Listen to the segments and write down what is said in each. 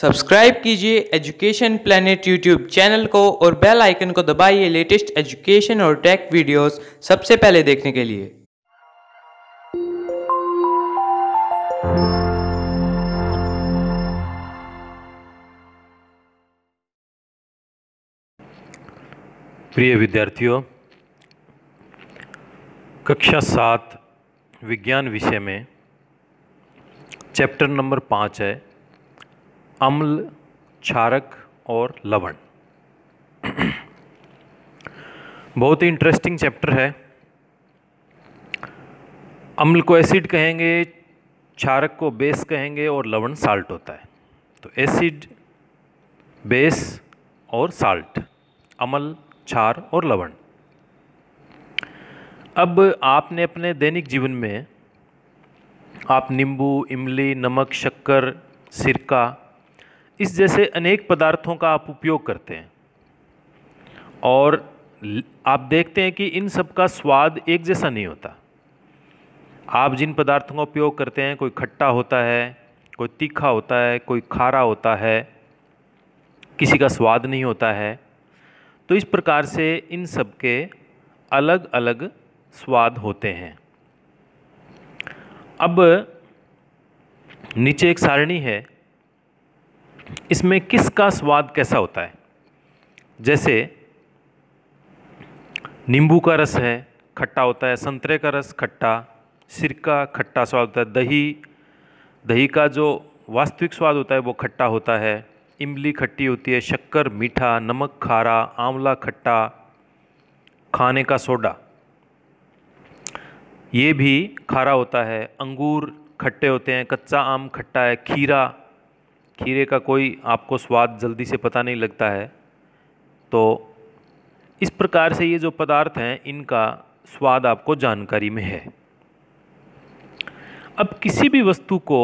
subscribe कीजिए education planet YouTube channel को और बेल आइकन को दबाइए लेटेस्ट एजुकेशन और टेक वीडियोस सबसे पहले देखने के लिए प्रिय विद्यार्थियों कक्षा सात विज्ञान विषय में चैप्टर नंबर पाँच है अम्ल क्षारक और लवण बहुत ही इंटरेस्टिंग चैप्टर है अम्ल को एसिड कहेंगे क्षारक को बेस कहेंगे और लवण साल्ट होता है तो एसिड बेस और साल्ट अम्ल क्षार और लवण अब आपने अपने दैनिक जीवन में आप नींबू इमली नमक शक्कर सिरका इस जैसे अनेक पदार्थों का आप उपयोग करते हैं और आप देखते हैं कि इन सब का स्वाद एक जैसा नहीं होता आप जिन पदार्थों का उपयोग करते हैं कोई खट्टा होता है कोई तीखा होता है कोई खारा होता है किसी का स्वाद नहीं होता है तो इस प्रकार से इन सब के अलग अलग स्वाद होते हैं अब नीचे एक सारणी है इसमें किसका स्वाद कैसा होता है जैसे नींबू का रस है खट्टा होता है संतरे का रस खट्टा सिरका खट्टा स्वाद होता है दही दही का जो वास्तविक स्वाद होता है वो खट्टा होता है इमली खट्टी होती है शक्कर मीठा नमक खारा आंवला खट्टा खाने का सोडा ये भी खारा होता है अंगूर खट्टे होते हैं कच्चा आम खट्टा है खीरा खीरे का कोई आपको स्वाद जल्दी से पता नहीं लगता है तो इस प्रकार से ये जो पदार्थ हैं इनका स्वाद आपको जानकारी में है अब किसी भी वस्तु को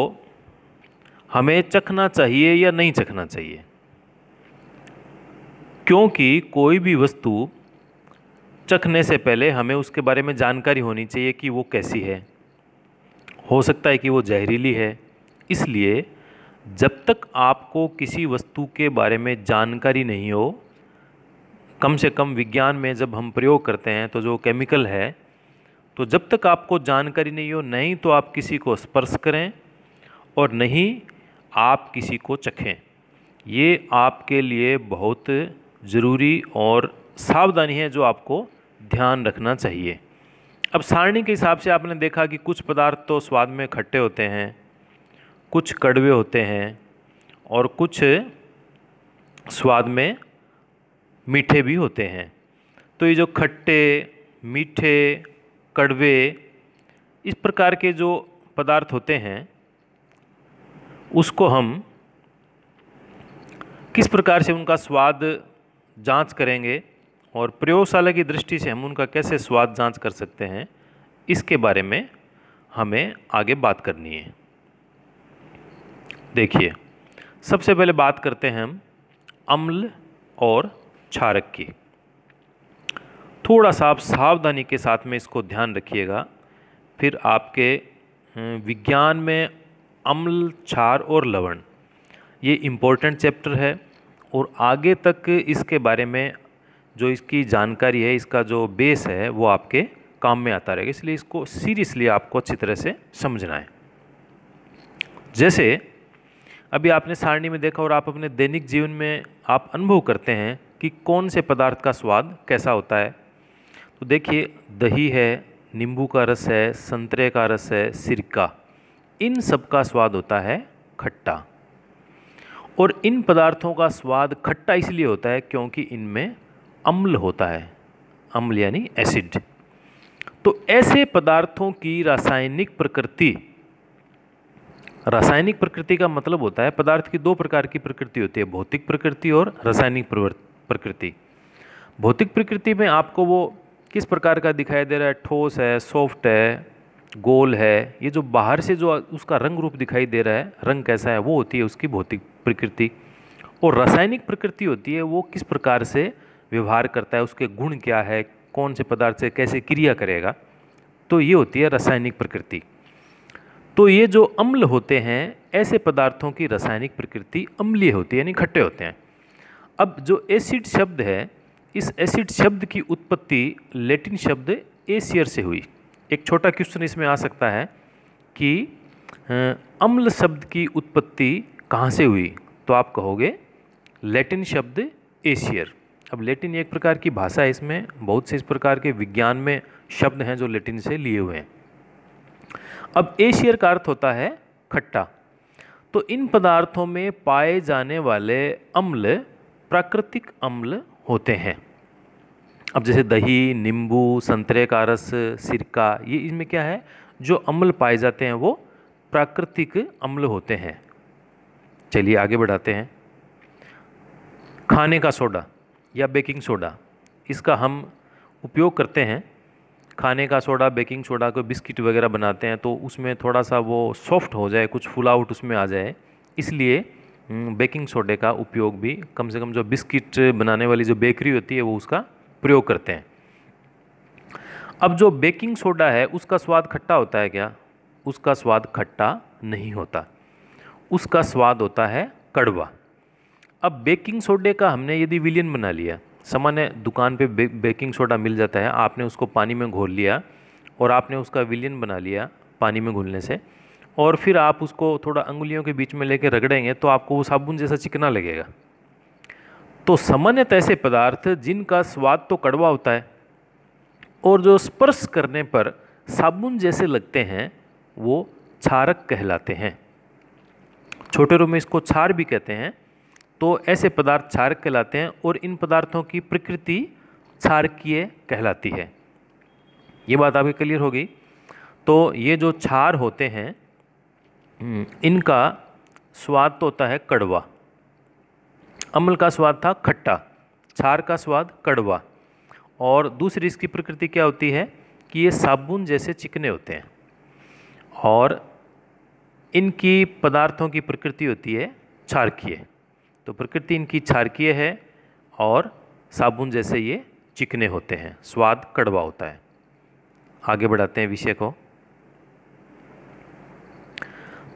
हमें चखना चाहिए या नहीं चखना चाहिए क्योंकि कोई भी वस्तु चखने से पहले हमें उसके बारे में जानकारी होनी चाहिए कि वो कैसी है हो सकता है कि वो जहरीली है इसलिए जब तक आपको किसी वस्तु के बारे में जानकारी नहीं हो कम से कम विज्ञान में जब हम प्रयोग करते हैं तो जो केमिकल है तो जब तक आपको जानकारी नहीं हो नहीं तो आप किसी को स्पर्श करें और नहीं आप किसी को चखें ये आपके लिए बहुत ज़रूरी और सावधानी है जो आपको ध्यान रखना चाहिए अब सारणी के हिसाब से आपने देखा कि कुछ पदार्थ तो स्वाद में खट्टे होते हैं कुछ कड़वे होते हैं और कुछ स्वाद में मीठे भी होते हैं तो ये जो खट्टे मीठे कड़वे इस प्रकार के जो पदार्थ होते हैं उसको हम किस प्रकार से उनका स्वाद जांच करेंगे और प्रयोगशाला की दृष्टि से हम उनका कैसे स्वाद जांच कर सकते हैं इसके बारे में हमें आगे बात करनी है देखिए सबसे पहले बात करते हैं हम अम्ल और क्षारक की थोड़ा सा आप सावधानी के साथ में इसको ध्यान रखिएगा फिर आपके हम्म, विज्ञान में अम्ल क्षार और लवण ये इम्पोर्टेंट चैप्टर है और आगे तक इसके बारे में जो इसकी जानकारी है इसका जो बेस है वो आपके काम में आता रहेगा इसलिए इसको सीरियसली आपको अच्छी तरह से समझना है जैसे अभी आपने सारणी में देखा और आप अपने दैनिक जीवन में आप अनुभव करते हैं कि कौन से पदार्थ का स्वाद कैसा होता है तो देखिए दही है नींबू का रस है संतरे का रस है सिरका इन सब का स्वाद होता है खट्टा और इन पदार्थों का स्वाद खट्टा इसलिए होता है क्योंकि इनमें अम्ल होता है अम्ल यानी एसिड तो ऐसे पदार्थों की रासायनिक प्रकृति रासायनिक प्रकृति का मतलब होता है पदार्थ की दो प्रकार की प्रकृति होती है भौतिक प्रकृति और रासायनिक प्रकृति भौतिक प्रकृति में आपको वो किस प्रकार का दिखाई दे रहा है ठोस है सॉफ्ट है गोल है ये जो बाहर से जो उसका रंग रूप दिखाई दे रहा है रंग कैसा है वो होती है उसकी भौतिक प्रकृति और रासायनिक प्रकृति होती है वो किस प्रकार से व्यवहार करता है उसके गुण क्या है कौन से पदार्थ से कैसे क्रिया करेगा तो ये होती है रासायनिक प्रकृति तो ये जो अम्ल होते हैं ऐसे पदार्थों की रासायनिक प्रकृति अम्लीय होती है यानी खट्टे होते हैं अब जो एसिड शब्द है इस एसिड शब्द की उत्पत्ति लेटिन शब्द एसियर से हुई एक छोटा क्वेश्चन इसमें आ सकता है कि अम्ल शब्द की उत्पत्ति कहाँ से हुई तो आप कहोगे लेटिन शब्द एशियर अब लेटिन एक प्रकार की भाषा है इसमें बहुत से इस प्रकार के विज्ञान में शब्द हैं जो लेटिन से लिए हुए हैं अब एशियर का अर्थ होता है खट्टा तो इन पदार्थों में पाए जाने वाले अम्ल प्राकृतिक अम्ल होते हैं अब जैसे दही नींबू संतरे का रस सिरका ये इनमें क्या है जो अम्ल पाए जाते हैं वो प्राकृतिक अम्ल होते हैं चलिए आगे बढ़ाते हैं खाने का सोडा या बेकिंग सोडा इसका हम उपयोग करते हैं खाने का सोडा बेकिंग सोडा को बिस्किट वगैरह बनाते हैं तो उसमें थोड़ा सा वो सॉफ्ट हो जाए कुछ फुल आउट उसमें आ जाए इसलिए बेकिंग हम्म, सोडे का उपयोग भी कम से कम जो बिस्किट बनाने वाली जो बेकरी होती है वो उसका प्रयोग करते हैं अब जो बेकिंग सोडा है उसका स्वाद खट्टा होता है क्या उसका स्वाद खट्टा नहीं होता उसका स्वाद होता है कड़वा अब बेकिंग सोडे का हमने यदि विलियन बना लिया सामान्य दुकान पे बेकिंग सोडा मिल जाता है आपने उसको पानी में घोल लिया और आपने उसका विलियन बना लिया पानी में घुलने से और फिर आप उसको थोड़ा अंगुलियों के बीच में लेके रगड़ेंगे तो आपको वो साबुन जैसा चिकना लगेगा तो सामान्यत तो ऐसे पदार्थ जिनका स्वाद तो कड़वा होता है और जो स्पर्श करने पर साबुन जैसे लगते हैं वो क्षारक कहलाते हैं छोटे रूम में इसको छार भी कहते हैं तो ऐसे पदार्थ क्षारक कहलाते हैं और इन पदार्थों की प्रकृति क्षारकीय कहलाती है ये बात आपकी क्लियर हो गई तो ये जो क्षार होते हैं हम्म, इनका स्वाद तो होता है कड़वा अम्ल का स्वाद था खट्टा क्षार का स्वाद कड़वा और दूसरी इसकी प्रकृति क्या होती है कि ये साबुन जैसे चिकने होते हैं और इनकी पदार्थों की प्रकृति होती है क्षारकीय तो प्रकृति इनकी क्षारकीय है और साबुन जैसे ये चिकने होते हैं स्वाद कड़वा होता है आगे बढ़ाते हैं विषय को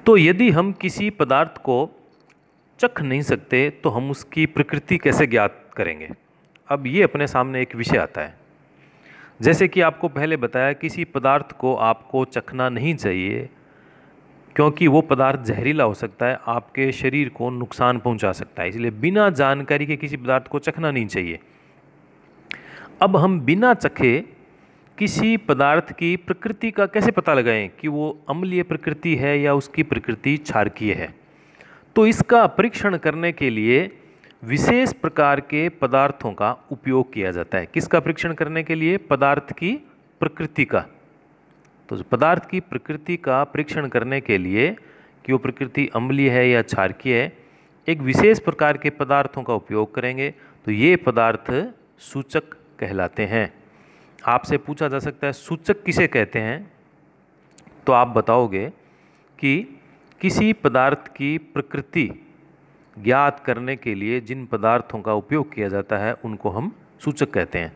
तो यदि हम किसी पदार्थ को चख नहीं सकते तो हम उसकी प्रकृति कैसे ज्ञात करेंगे अब ये अपने सामने एक विषय आता है जैसे कि आपको पहले बताया किसी पदार्थ को आपको चखना नहीं चाहिए क्योंकि वो पदार्थ जहरीला हो सकता है आपके शरीर को नुकसान पहुंचा सकता है इसलिए बिना जानकारी के किसी पदार्थ को चखना नहीं चाहिए अब हम बिना चखे किसी पदार्थ की प्रकृति का कैसे पता लगाएं कि वो अम्लीय प्रकृति है या उसकी प्रकृति क्षारकीय है तो इसका परीक्षण करने के लिए विशेष प्रकार के पदार्थों का उपयोग किया जाता है किसका परीक्षण करने के लिए पदार्थ की प्रकृति का तो पदार्थ की प्रकृति का परीक्षण करने के लिए कि वो प्रकृति अम्लीय है या क्षारकीय है एक विशेष प्रकार के पदार्थों का उपयोग करेंगे तो ये पदार्थ सूचक कहलाते हैं आपसे पूछा जा सकता है सूचक किसे कहते हैं तो आप बताओगे कि किसी पदार्थ की प्रकृति ज्ञात करने के लिए जिन पदार्थों का उपयोग किया जाता है उनको हम सूचक कहते हैं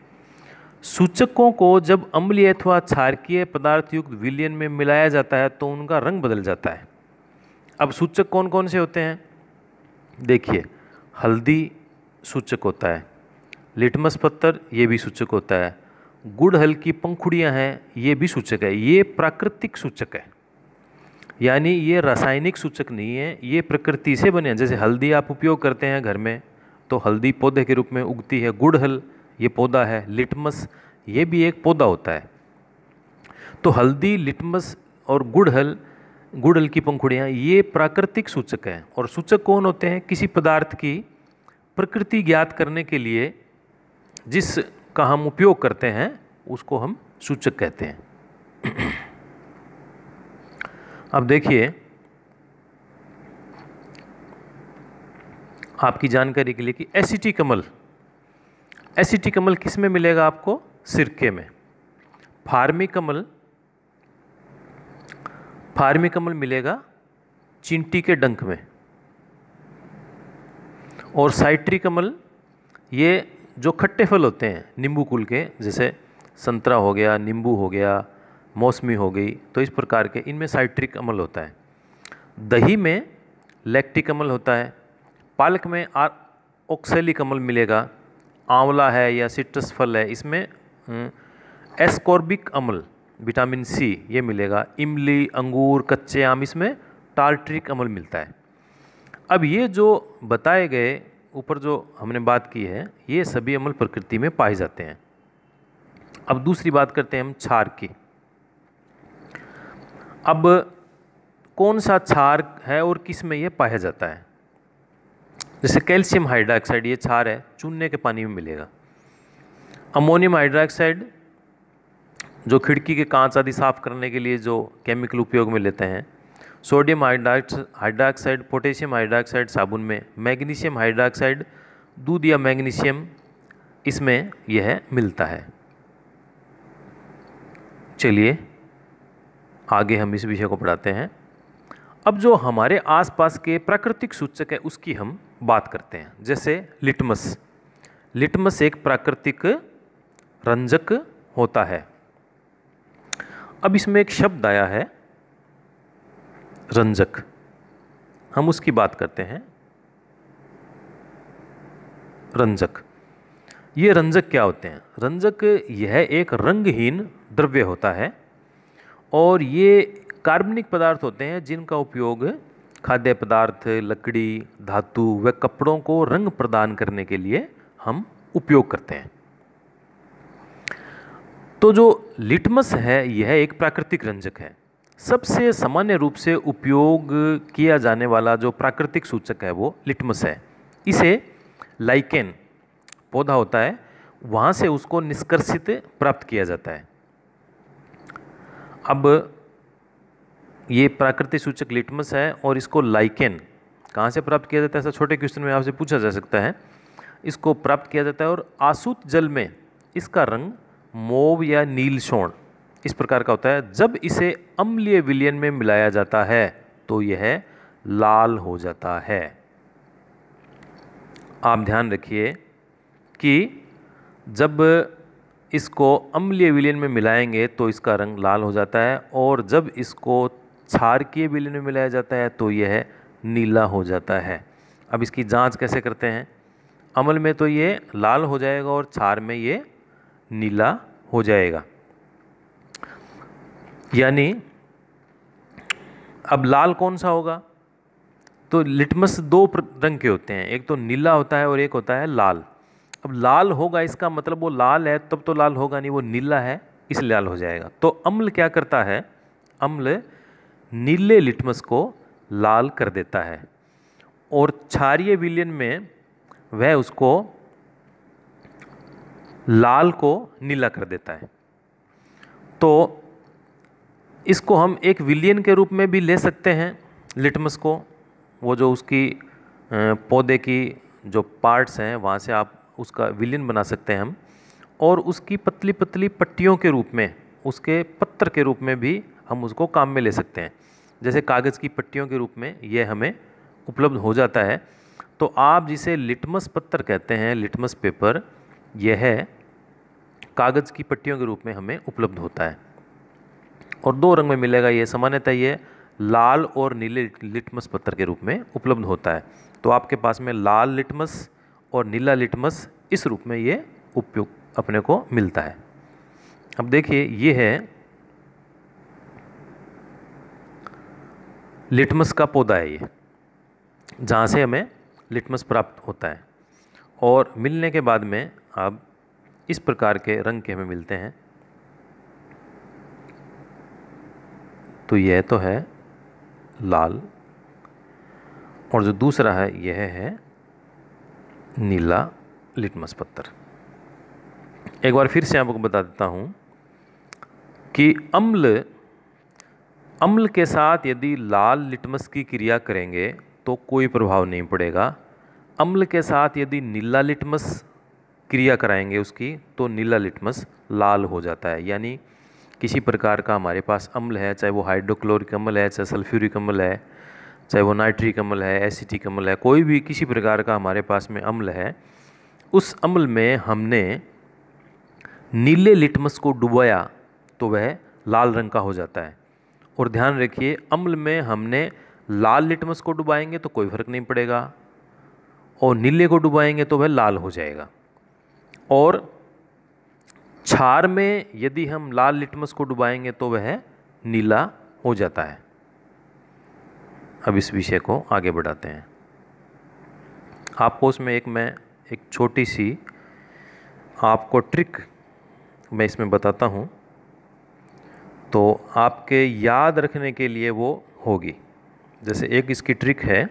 सूचकों को जब अम्लीय अथवा क्षारकीय पदार्थ युक्त विलियन में मिलाया जाता है तो उनका रंग बदल जाता है अब सूचक कौन कौन से होते हैं देखिए हल्दी सूचक होता है लिटमस पत्थर ये भी सूचक होता है गुड़ की पंखुड़ियाँ हैं ये भी सूचक है ये प्राकृतिक सूचक है यानी ये रासायनिक सूचक नहीं है ये प्रकृति से बने हैं जैसे हल्दी आप उपयोग करते हैं घर में तो हल्दी पौधे के रूप में उगती है गुड़हल ये पौधा है लिटमस ये भी एक पौधा होता है तो हल्दी लिटमस और गुड़हल गुड़हल की पंखुड़ियाँ ये प्राकृतिक सूचक हैं और सूचक कौन होते हैं किसी पदार्थ की प्रकृति ज्ञात करने के लिए जिस का हम उपयोग करते हैं उसको हम सूचक कहते हैं अब देखिए आपकी जानकारी के लिए कि एसिटी कमल एसिटिक अम्ल किस में मिलेगा आपको सिरके में फार्मिक अम्ल फार्मिक अम्ल मिलेगा चिंटी के डंक में और साइट्रिक अम्ल ये जो खट्टे फल होते हैं नींबू कुल के जैसे संतरा हो गया नींबू हो गया मौसमी हो गई तो इस प्रकार के इनमें साइट्रिक अम्ल होता है दही में लैक्टिक अम्ल होता है पालक में ऑक्सेलिक अम्ल मिलेगा आंवला है या सिट्रस फल है इसमें एस्कॉर्बिक हम्म, अम्ल विटामिन सी ये मिलेगा इमली अंगूर कच्चे आम इसमें टार्ट्रिक अम्ल मिलता है अब ये जो बताए गए ऊपर जो हमने बात की है ये सभी अम्ल प्रकृति में पाए जाते हैं अब दूसरी बात करते हैं हम छार की अब कौन सा छार है और किस में ये पाया जाता है जैसे कैल्शियम हाइड्रोक्साइड ये छार है चूने के पानी में मिलेगा अमोनियम हाइड्रोक्साइड जो खिड़की के कांच आदि साफ करने के लिए जो केमिकल उपयोग में लेते हैं सोडियम हाइड्रोक्साइड पोटेशियम हाइड्रोक्साइड साबुन में मैग्नीशियम हाइड्रोक्साइड दूध या मैग्नीशियम इसमें यह मिलता है चलिए आगे हम इस विषय को पढ़ाते हैं अब जो हमारे आसपास के प्राकृतिक सूचक है उसकी हम बात करते हैं जैसे लिटमस लिटमस एक प्राकृतिक रंजक होता है अब इसमें एक शब्द आया है रंजक हम उसकी बात करते हैं रंजक ये रंजक क्या होते हैं रंजक यह एक रंगहीन द्रव्य होता है और ये कार्बनिक पदार्थ होते हैं जिनका उपयोग खाद्य पदार्थ लकड़ी धातु व कपड़ों को रंग प्रदान करने के लिए हम उपयोग करते हैं तो जो लिटमस है यह एक प्राकृतिक रंजक है सबसे सामान्य रूप से उपयोग किया जाने वाला जो प्राकृतिक सूचक है वो लिटमस है इसे लाइकेन पौधा होता है वहाँ से उसको निष्कर्षित प्राप्त किया जाता है अब ये प्राकृतिक सूचक लिटमस है और इसको लाइकेन कहाँ से प्राप्त किया जाता है ऐसा छोटे क्वेश्चन में आपसे पूछा जा सकता है इसको प्राप्त किया जाता है और आसूत जल में इसका रंग मोव या नील शोण इस प्रकार का होता है जब इसे अम्लीय विलियन में मिलाया जाता है तो यह लाल हो जाता है आप ध्यान रखिए कि जब इसको अम्लीय विलियन में मिलाएंगे तो इसका रंग लाल हो जाता है और जब इसको छार के विलयन में मिलाया जाता है तो यह नीला हो जाता है अब इसकी जांच कैसे करते हैं अमल में तो ये लाल हो जाएगा और क्षार में ये नीला हो जाएगा यानी अब लाल कौन सा होगा तो लिटमस दो रंग के होते हैं एक तो नीला होता है और एक होता है लाल अब लाल होगा इसका मतलब वो लाल है तब तो लाल होगा नहीं वो नीला है इसलिए लाल हो जाएगा तो अम्ल क्या करता है अम्ल नीले लिटमस को लाल कर देता है और क्षारिय विलियन में वह उसको लाल को नीला कर देता है तो इसको हम एक विलियन के रूप में भी ले सकते हैं लिटमस को वो जो उसकी पौधे की जो पार्ट्स हैं वहाँ से आप उसका विलियन बना सकते हैं हम और उसकी पतली पतली पट्टियों के रूप में उसके पत्थर के रूप में भी हम उसको काम में ले सकते हैं जैसे कागज़ की पट्टियों के रूप में ये हमें उपलब्ध हो जाता है तो आप जिसे लिटमस पत्थर कहते हैं लिटमस पेपर यह कागज़ की पट्टियों के रूप में हमें उपलब्ध होता है और दो रंग में मिलेगा ये सामान्यतः ये लाल और नीले लिटमस पत्थर के रूप में उपलब्ध होता है तो आपके पास में लाल लिटमस और नीला लिटमस इस रूप में ये उपयोग अपने को मिलता है अब देखिए ये है लिटमस का पौधा है ये जहाँ से हमें लिटमस प्राप्त होता है और मिलने के बाद में अब इस प्रकार के रंग के हमें मिलते हैं तो यह तो है लाल और जो दूसरा है यह है नीला लिटमस पत्थर एक बार फिर से आपको बता देता हूँ कि अम्ल अम्ल के साथ यदि लाल लिटमस की क्रिया करेंगे तो कोई प्रभाव नहीं पड़ेगा अम्ल के साथ यदि नीला लिटमस क्रिया कराएंगे उसकी तो नीला लिटमस लाल हो जाता है यानी किसी प्रकार का हमारे पास अम्ल है चाहे वो हाइड्रोक्लोरिक अम्ल है चाहे सल्फ्यूरिक अम्ल है चाहे वो नाइट्रिक अम्ल है एसिटिक अम्ल है कोई भी किसी प्रकार का हमारे पास में अम्ल है उस अम्ल में हमने नीले लिटमस को डुबाया तो वह लाल रंग का हो जाता है और ध्यान रखिए अम्ल में हमने लाल लिटमस को डुबाएंगे तो कोई फर्क नहीं पड़ेगा और नीले को डुबाएंगे तो वह लाल हो जाएगा और क्षार में यदि हम लाल लिटमस को डुबाएंगे तो वह नीला हो जाता है अब इस विषय को आगे बढ़ाते हैं आपको उसमें एक मैं एक छोटी सी आपको ट्रिक मैं इसमें बताता हूँ तो आपके याद रखने के लिए वो होगी जैसे एक इसकी ट्रिक है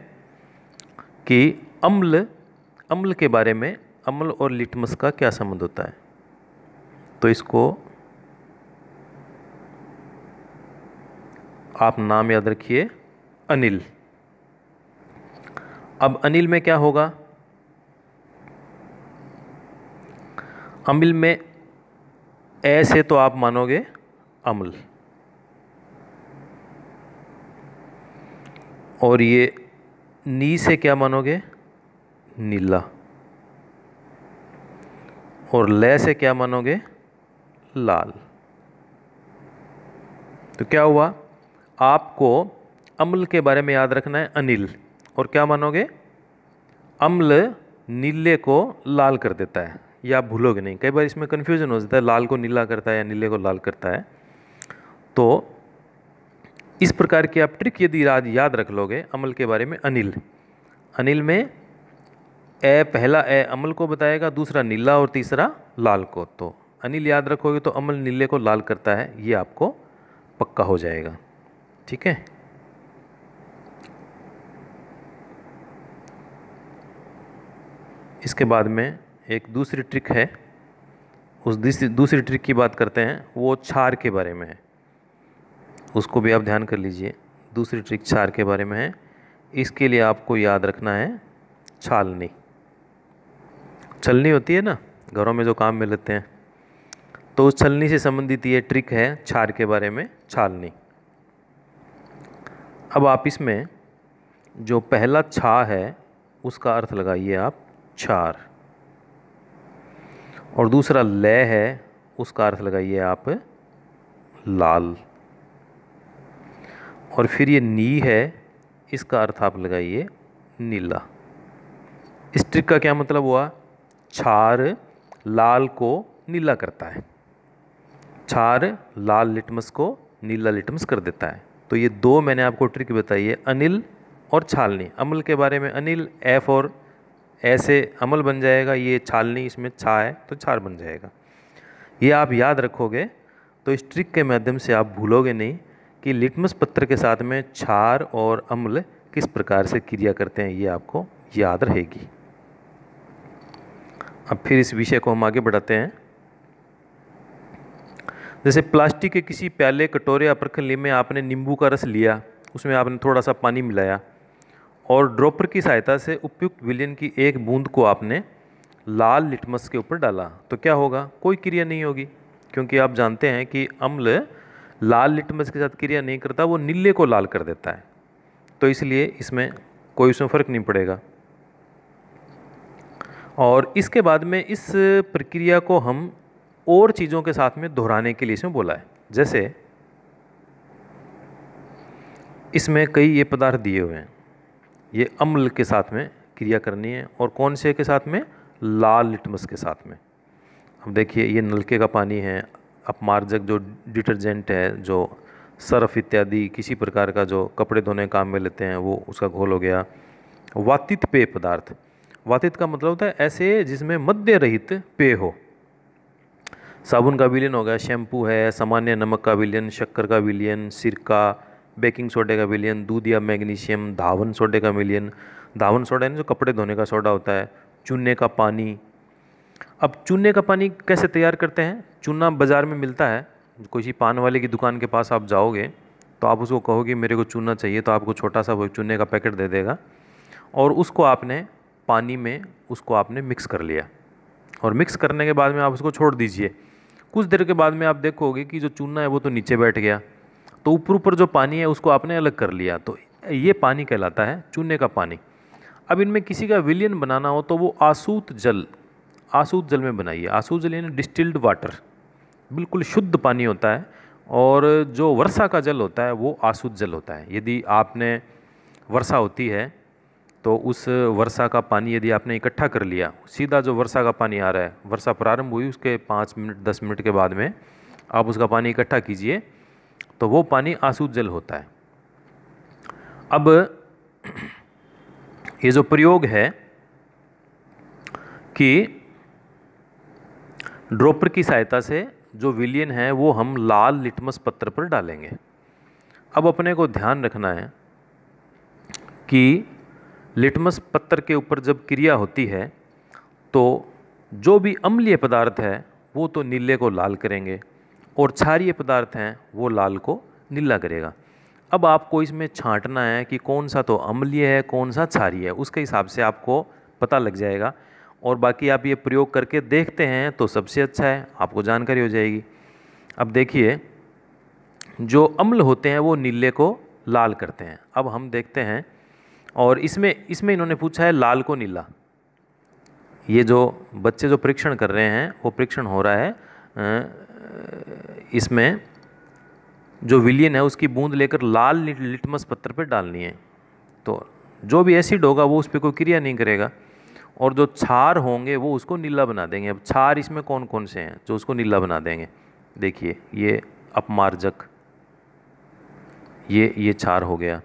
कि अम्ल अम्ल के बारे में अम्ल और लिटमस का क्या संबंध होता है तो इसको आप नाम याद रखिए अनिल अब अनिल में क्या होगा अमिल में ऐसे तो आप मानोगे अम्ल और ये नी से क्या मानोगे नीला और ले से क्या मानोगे लाल तो क्या हुआ आपको अम्ल के बारे में याद रखना है अनिल और क्या मानोगे अम्ल नीले को लाल कर देता है या आप भूलोगे नहीं कई बार इसमें कन्फ्यूजन हो जाता है लाल को नीला करता है या नीले को लाल करता है तो इस प्रकार की आप ट्रिक यदि याद रख लोगे अमल के बारे में अनिल अनिल में ए पहला ए अमल को बताएगा दूसरा नीला और तीसरा लाल को तो अनिल याद रखोगे तो अमल नीले को लाल करता है ये आपको पक्का हो जाएगा ठीक है इसके बाद में एक दूसरी ट्रिक है उस दूसरी ट्रिक की बात करते हैं वो छार के बारे में है उसको भी आप ध्यान कर लीजिए दूसरी ट्रिक छार के बारे में है इसके लिए आपको याद रखना है छालनी छलनी होती है ना घरों में जो काम में लेते हैं तो उस छलनी से संबंधित ये ट्रिक है छार के बारे में छालनी अब आप इसमें जो पहला छा है उसका अर्थ लगाइए आप छार और दूसरा लय है उसका अर्थ लगाइए आप लाल और फिर ये नी है इसका अर्थ आप लगाइए नीला स्ट्रिक का क्या मतलब हुआ छार लाल को नीला करता है छार लाल लिटमस को नीला लिटमस कर देता है तो ये दो मैंने आपको ट्रिक बताई है अनिल और छालनी अमल के बारे में अनिल एफ और ऐसे अमल बन जाएगा ये छालनी इसमें छा है तो छार बन जाएगा ये आप याद रखोगे तो इस ट्रिक के माध्यम से आप भूलोगे नहीं कि लिटमस पत्र के साथ में क्षार और अम्ल किस प्रकार से क्रिया करते हैं ये आपको याद रहेगी अब फिर इस विषय को हम आगे बढ़ाते हैं जैसे प्लास्टिक के किसी प्याले कटोरे या प्रखंड में आपने नींबू का रस लिया उसमें आपने थोड़ा सा पानी मिलाया और ड्रॉपर की सहायता से उपयुक्त विलियन की एक बूंद को आपने लाल लिटमस के ऊपर डाला तो क्या होगा कोई क्रिया नहीं होगी क्योंकि आप जानते हैं कि अम्ल लाल लिटमस के साथ क्रिया नहीं करता वो नीले को लाल कर देता है तो इसलिए इसमें कोई उसमें फ़र्क नहीं पड़ेगा और इसके बाद में इस प्रक्रिया को हम और चीज़ों के साथ में दोहराने के लिए इसमें बोला है जैसे इसमें कई ये पदार्थ दिए हुए हैं ये अम्ल के साथ में क्रिया करनी है और कौन से के साथ में लाल लिटमस के साथ में अब देखिए ये नलके का पानी है अपमार्जक जो डिटर्जेंट है जो सर्फ इत्यादि किसी प्रकार का जो कपड़े धोने काम में लेते हैं वो उसका घोल हो गया वातित पेय पदार्थ वातित का मतलब होता है ऐसे जिसमें मध्य रहित पेय हो साबुन का विलियन हो गया शैम्पू है सामान्य नमक का विलियन शक्कर का विलियन सिरका बेकिंग सोडे का विलियन दूध या मैग्नीशियम धावन सोडे का विलियन धावन सोडा यानी जो कपड़े धोने का सोडा होता है चूने का पानी अब चूने का पानी कैसे तैयार करते हैं चूना बाज़ार में मिलता है सी पान वाले की दुकान के पास आप जाओगे तो आप उसको कहोगे मेरे को चूना चाहिए तो आपको छोटा सा वो चूने का पैकेट दे देगा और उसको आपने पानी में उसको आपने मिक्स कर लिया और मिक्स करने के बाद में आप उसको छोड़ दीजिए कुछ देर के बाद में आप देखोगे कि जो चूना है वो तो नीचे बैठ गया तो ऊपर ऊपर जो पानी है उसको आपने अलग कर लिया तो ये पानी कहलाता है चूने का पानी अब इनमें किसी का विलियन बनाना हो तो वो आसूत जल आसूद जल में बनाइए आसूद जल यानी डिस्टिल्ड वाटर बिल्कुल शुद्ध पानी होता है और जो वर्षा का जल होता है वो आसूद जल होता है यदि आपने वर्षा होती है तो उस वर्षा का पानी यदि आपने इकट्ठा कर लिया सीधा जो वर्षा का पानी आ रहा है वर्षा प्रारंभ हुई उसके पाँच मिनट दस मिनट के बाद में आप उसका पानी इकट्ठा कीजिए तो वो पानी आसूद जल होता है अब ये जो प्रयोग है कि ड्रॉपर की सहायता से जो विलियन है वो हम लाल लिटमस पत्र पर डालेंगे अब अपने को ध्यान रखना है कि लिटमस पत्र के ऊपर जब क्रिया होती है तो जो भी अम्लीय पदार्थ है वो तो नीले को लाल करेंगे और क्षारीय पदार्थ हैं वो लाल को नीला करेगा अब आपको इसमें छांटना है कि कौन सा तो अम्लीय है कौन सा क्षारीय है उसके हिसाब से आपको पता लग जाएगा और बाकी आप ये प्रयोग करके देखते हैं तो सबसे अच्छा है आपको जानकारी हो जाएगी अब देखिए जो अम्ल होते हैं वो नीले को लाल करते हैं अब हम देखते हैं और इसमें इसमें इन्होंने पूछा है लाल को नीला ये जो बच्चे जो परीक्षण कर रहे हैं वो परीक्षण हो रहा है इसमें जो विलियन है उसकी बूंद लेकर लाल लिटमस पत्थर पर डालनी है तो जो भी एसिड होगा वो उस पर कोई क्रिया नहीं करेगा और जो छार होंगे वो उसको नीला बना देंगे अब छार इसमें कौन कौन से हैं जो उसको नीला बना देंगे देखिए ये अपमार्जक ये ये छार हो गया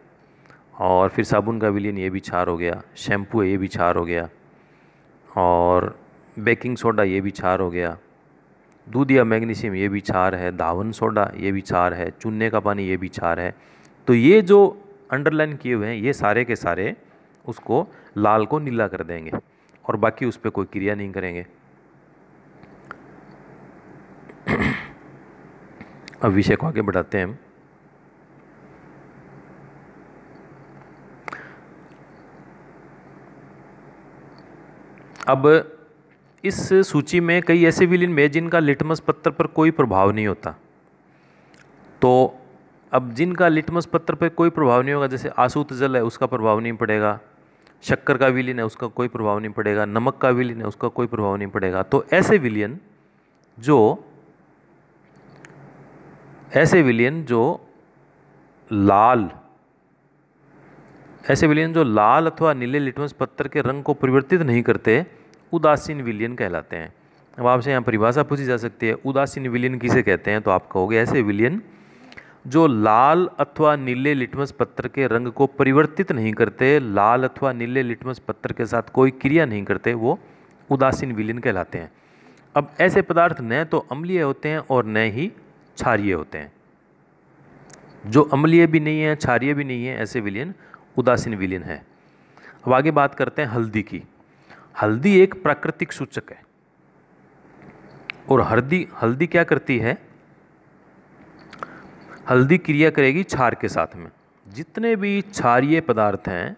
और फिर साबुन का विलियन ये भी छार हो गया शैम्पू है ये भी छार हो गया और बेकिंग सोडा ये भी छार हो गया दूध या मैग्नीशियम ये भी छार है धावन सोडा ये भी छार है चूने का पानी ये भी छार है तो ये जो अंडरलाइन किए हुए हैं ये सारे के सारे उसको लाल को नीला कर देंगे और बाकी उस पर कोई क्रिया नहीं करेंगे अब विषय को आगे बढ़ाते हैं अब इस सूची में कई ऐसे विलीन है जिनका लिटमस पत्र पर कोई प्रभाव नहीं होता तो अब जिनका लिटमस पत्र पर कोई प्रभाव नहीं होगा जैसे आसूत जल है उसका प्रभाव नहीं पड़ेगा शक्कर का विलीन है उसका कोई प्रभाव नहीं पड़ेगा नमक का विलीन है उसका कोई प्रभाव नहीं पड़ेगा तो ऐसे विलियन जो ऐसे विलियन जो लाल ऐसे विलियन जो लाल अथवा नीले लिटमस पत्थर के रंग को परिवर्तित नहीं करते उदासीन विलियन कहलाते हैं अब आपसे यहाँ परिभाषा पूछी जा सकती है उदासीन विलियन किसे कहते हैं तो आप कहोगे ऐसे विलियन जो लाल अथवा नीले लिटमस पत्र के रंग को परिवर्तित नहीं करते लाल अथवा नीले लिटमस पत्र के साथ कोई क्रिया नहीं करते वो उदासीन विलीन कहलाते हैं अब ऐसे पदार्थ न तो अम्लीय होते हैं और न ही क्षारिय होते हैं जो अम्लीय भी नहीं है क्षारिय भी नहीं है ऐसे विलीन उदासीन विलीन है अब आगे बात करते हैं हल्दी की हल्दी एक प्राकृतिक सूचक है और हल्दी हल्दी क्या करती है हल्दी क्रिया करेगी क्षार के साथ में जितने भी क्षारीय पदार्थ हैं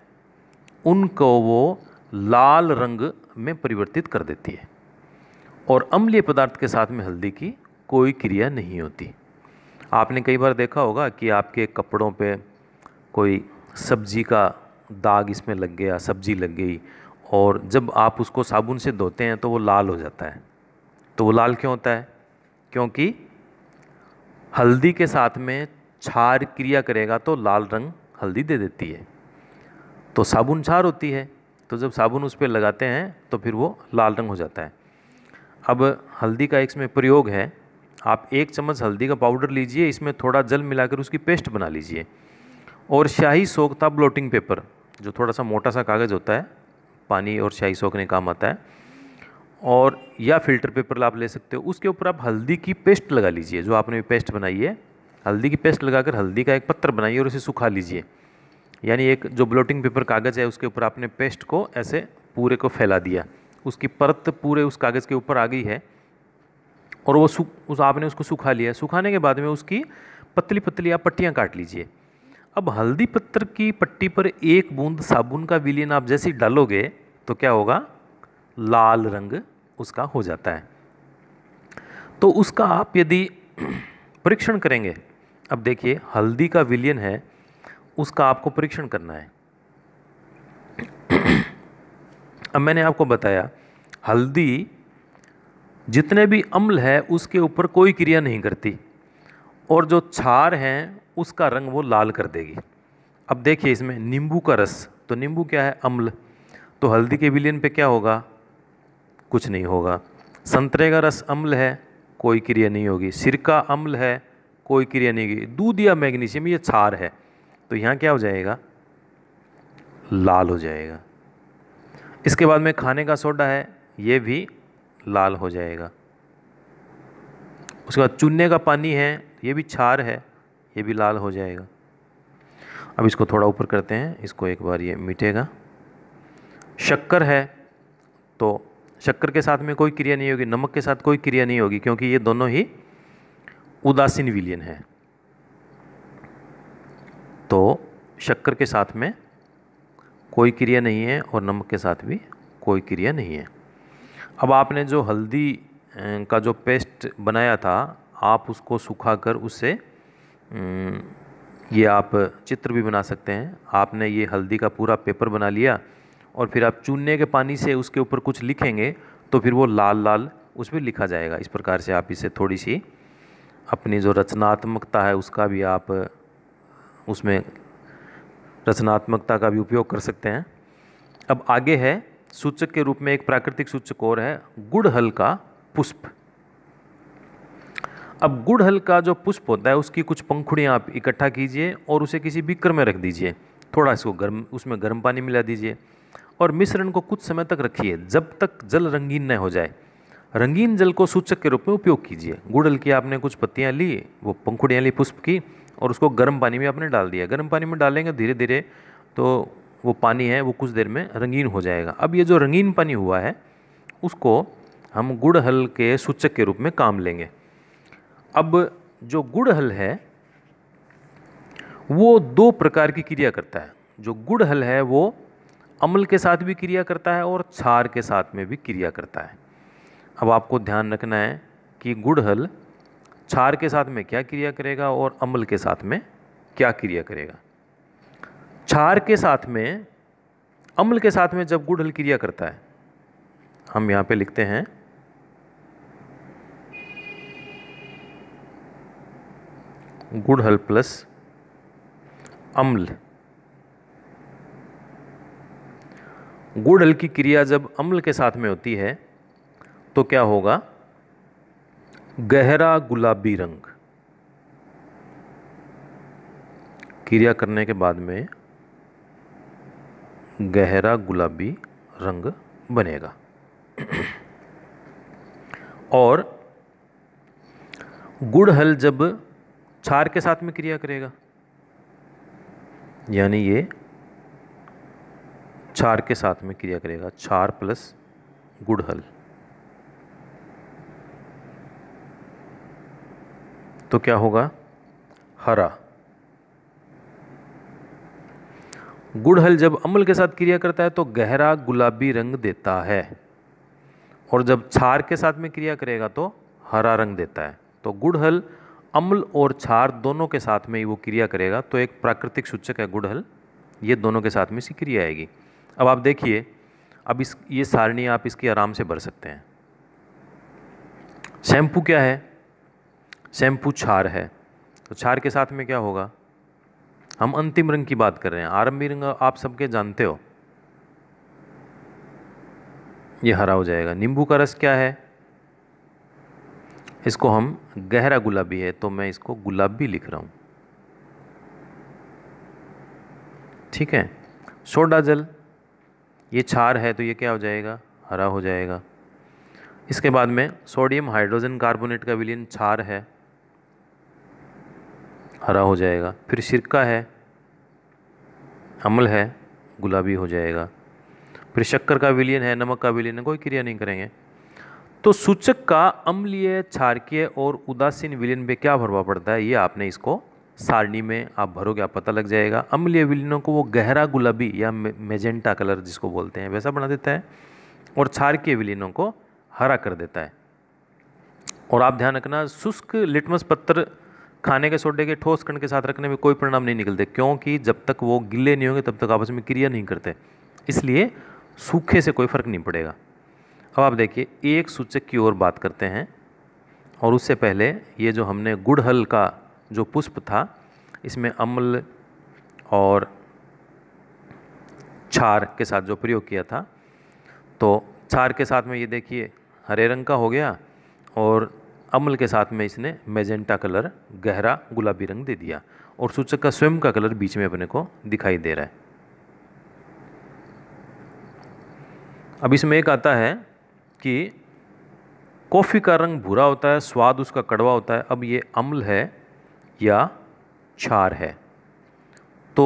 उनको वो लाल रंग में परिवर्तित कर देती है और अम्लीय पदार्थ के साथ में हल्दी की कोई क्रिया नहीं होती आपने कई बार देखा होगा कि आपके कपड़ों पे कोई सब्जी का दाग इसमें लग गया सब्जी लग गई और जब आप उसको साबुन से धोते हैं तो वो लाल हो जाता है तो वो लाल क्यों होता है क्योंकि हल्दी के साथ में क्षार क्रिया करेगा तो लाल रंग हल्दी दे देती है तो साबुन क्षार होती है तो जब साबुन उस पर लगाते हैं तो फिर वो लाल रंग हो जाता है अब हल्दी का इसमें प्रयोग है आप एक चम्मच हल्दी का पाउडर लीजिए इसमें थोड़ा जल मिलाकर उसकी पेस्ट बना लीजिए और शाही सोखता ब्लोटिंग पेपर जो थोड़ा सा मोटा सा कागज़ होता है पानी और शाही सोखने काम आता है और या फिल्टर पेपर आप ले सकते हो उसके ऊपर आप हल्दी की पेस्ट लगा लीजिए जो आपने पेस्ट बनाई है हल्दी की पेस्ट लगाकर हल्दी का एक पत्थर बनाइए और उसे सुखा लीजिए यानी एक जो ब्लोटिंग पेपर कागज़ है उसके ऊपर आपने पेस्ट को ऐसे पूरे को फैला दिया उसकी परत पूरे उस कागज़ के ऊपर आ गई है और वो सुख उस आपने उसको सुखा लिया सुखाने के बाद में उसकी पतली पतली आप पट्टियाँ काट लीजिए अब हल्दी पत्थर की पट्टी पर एक बूंद साबुन का विलियन आप जैसे ही डालोगे तो क्या होगा लाल रंग उसका हो जाता है तो उसका आप यदि परीक्षण करेंगे अब देखिए हल्दी का विलियन है उसका आपको परीक्षण करना है अब मैंने आपको बताया हल्दी जितने भी अम्ल है उसके ऊपर कोई क्रिया नहीं करती और जो छार हैं उसका रंग वो लाल कर देगी अब देखिए इसमें नींबू का रस तो नींबू क्या है अम्ल तो हल्दी के विलियन पे क्या होगा कुछ नहीं होगा संतरे का रस अम्ल है कोई क्रिया नहीं होगी सिरका अम्ल है कोई क्रिया नहीं होगी दूध या मैग्नीशियम ये छार है तो यहाँ क्या हो जाएगा लाल हो जाएगा इसके बाद में खाने का सोडा है ये भी लाल हो जाएगा उसके बाद चूने का पानी है ये भी छार है ये भी लाल हो जाएगा अब इसको थोड़ा ऊपर करते हैं इसको एक बार ये मिटेगा शक्कर है तो शक्कर के साथ में कोई क्रिया नहीं होगी नमक के साथ कोई क्रिया नहीं होगी क्योंकि ये दोनों ही उदासीन विलियन है तो शक्कर के साथ में कोई क्रिया नहीं है और नमक के साथ भी कोई क्रिया नहीं है अब आपने जो हल्दी का जो पेस्ट बनाया था आप उसको सुखा कर उससे ये आप चित्र भी बना सकते हैं आपने ये हल्दी का पूरा पेपर बना लिया और फिर आप चूने के पानी से उसके ऊपर कुछ लिखेंगे तो फिर वो लाल लाल उस पर लिखा जाएगा इस प्रकार से आप इसे थोड़ी सी अपनी जो रचनात्मकता है उसका भी आप उसमें रचनात्मकता का भी उपयोग कर सकते हैं अब आगे है सूचक के रूप में एक प्राकृतिक सूचक और है गुड़हल का पुष्प अब गुड़हल का जो पुष्प होता है उसकी कुछ पंखुड़ियाँ आप इकट्ठा कीजिए और उसे किसी बिक्र में रख दीजिए थोड़ा इसको गर्म उसमें गर्म पानी मिला दीजिए और मिश्रण को कुछ समय तक रखिए जब तक जल रंगीन न हो जाए रंगीन जल को सूचक के रूप में उपयोग कीजिए गुड़ल की आपने कुछ पत्तियाँ ली वो पंखुड़ियाँ ली पुष्प की और उसको गर्म पानी में आपने डाल दिया गर्म पानी में डालेंगे धीरे धीरे तो वो पानी है वो कुछ देर में रंगीन हो जाएगा अब ये जो रंगीन पानी हुआ है उसको हम गुड़हल के सूचक के रूप में काम लेंगे अब जो गुड़हल है वो दो प्रकार की क्रिया करता है जो गुड़हल है वो अम्ल के साथ भी क्रिया करता है और क्षार के साथ में भी क्रिया करता है अब आपको ध्यान रखना है कि गुड़हल क्षार के साथ में क्या क्रिया करेगा और अम्ल के साथ में क्या क्रिया करेगा क्षार के साथ में अम्ल के साथ में जब गुड़हल क्रिया करता है हम यहाँ पे लिखते हैं गुड़हल प्लस अम्ल गुड़ की क्रिया जब अम्ल के साथ में होती है तो क्या होगा गहरा गुलाबी रंग क्रिया करने के बाद में गहरा गुलाबी रंग बनेगा और गुड़हल जब क्षार के साथ में क्रिया करेगा यानी ये क्षार के साथ में क्रिया करेगा क्षार प्लस गुड़हल तो क्या होगा हरा गुड़हल जब अम्ल के साथ क्रिया करता है तो गहरा गुलाबी रंग देता है और जब क्षार के साथ में क्रिया करेगा तो हरा रंग देता है तो गुड़हल अम्ल और क्षार दोनों के साथ में ही वो क्रिया करेगा तो एक प्राकृतिक सूचक है गुड़हल ये दोनों के साथ में इसी क्रिया आएगी अब आप देखिए अब इस ये सारणी आप इसकी आराम से भर सकते हैं शैम्पू क्या है शैम्पू छार है तो छार के साथ में क्या होगा हम अंतिम रंग की बात कर रहे हैं आरंभी रंग आप सबके जानते हो ये हरा हो जाएगा नींबू का रस क्या है इसको हम गहरा गुलाबी है तो मैं इसको गुलाबी लिख रहा हूँ ठीक है सोडा जल ये क्षार है तो ये क्या हो जाएगा हरा हो जाएगा इसके बाद में सोडियम हाइड्रोजन कार्बोनेट का विलयन छार है हरा हो जाएगा फिर सिरका है अम्ल है गुलाबी हो जाएगा फिर शक्कर का विलयन है नमक का विलयन है कोई क्रिया नहीं करेंगे तो सूचक का अम्लीय क्षारकीय और उदासीन विलयन पे क्या प्रभाव पड़ता है ये आपने इसको सारणी में आप भरोगे आप पता लग जाएगा अम्लीय विलीनों को वो गहरा गुलाबी या मेजेंटा कलर जिसको बोलते हैं वैसा बना देता है और क्षारकीय विलीनों को हरा कर देता है और आप ध्यान रखना शुष्क लिटमस पत्थर खाने के सोडे के ठोस कण के साथ रखने में कोई परिणाम नहीं निकलते क्योंकि जब तक वो गिले नहीं होंगे तब तक आपस में क्रिया नहीं करते इसलिए सूखे से कोई फर्क नहीं पड़ेगा अब आप देखिए एक सूचक की ओर बात करते हैं और उससे पहले ये जो हमने गुड़हल का जो पुष्प था इसमें अम्ल और छार के साथ जो प्रयोग किया था तो छार के साथ में ये देखिए हरे रंग का हो गया और अम्ल के साथ में इसने मेजेंटा कलर गहरा गुलाबी रंग दे दिया और सूचक का स्वयं का कलर बीच में अपने को दिखाई दे रहा है अब इसमें एक आता है कि कॉफ़ी का रंग भूरा होता है स्वाद उसका कड़वा होता है अब ये अम्ल है या क्षार है तो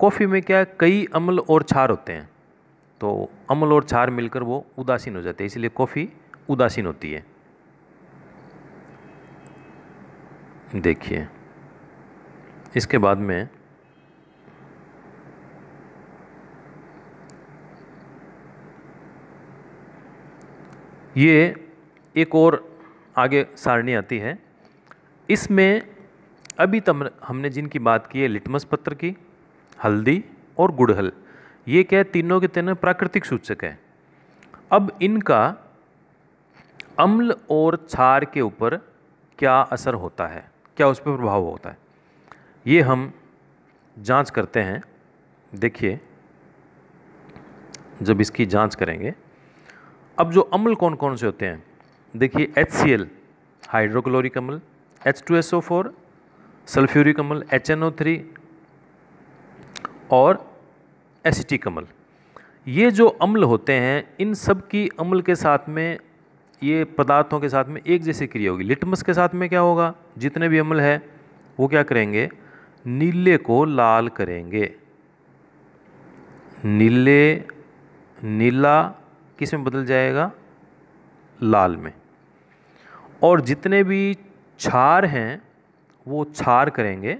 कॉफ़ी में क्या है कई अम्ल और क्षार होते हैं तो अम्ल और क्षार मिलकर वो उदासीन हो जाते हैं इसलिए कॉफ़ी उदासीन होती है देखिए इसके बाद में ये एक और आगे सारणी आती है इसमें अभी तम हमने जिनकी बात की है लिटमस पत्र की हल्दी और गुड़हल ये क्या है तीनों के तीनों प्राकृतिक सूचक हैं अब इनका अम्ल और क्षार के ऊपर क्या असर होता है क्या उस पर प्रभाव होता है ये हम जांच करते हैं देखिए जब इसकी जांच करेंगे अब जो अम्ल कौन कौन से होते हैं देखिए एच सी एल हाइड्रोक्लोरिक अम्ल H two S O four sulphuric अम्ल एच एन ओ थ्री और एसिटिक अम्ल ये जो अम्ल होते हैं इन सब की अम्ल के साथ में ये पदार्थों के साथ में एक जैसी क्रिया होगी लिटमस के साथ में क्या होगा जितने भी अम्ल है वो क्या करेंगे नीले को लाल करेंगे नीले नीला किस में बदल जाएगा लाल में और जितने भी क्षार हैं वो छार करेंगे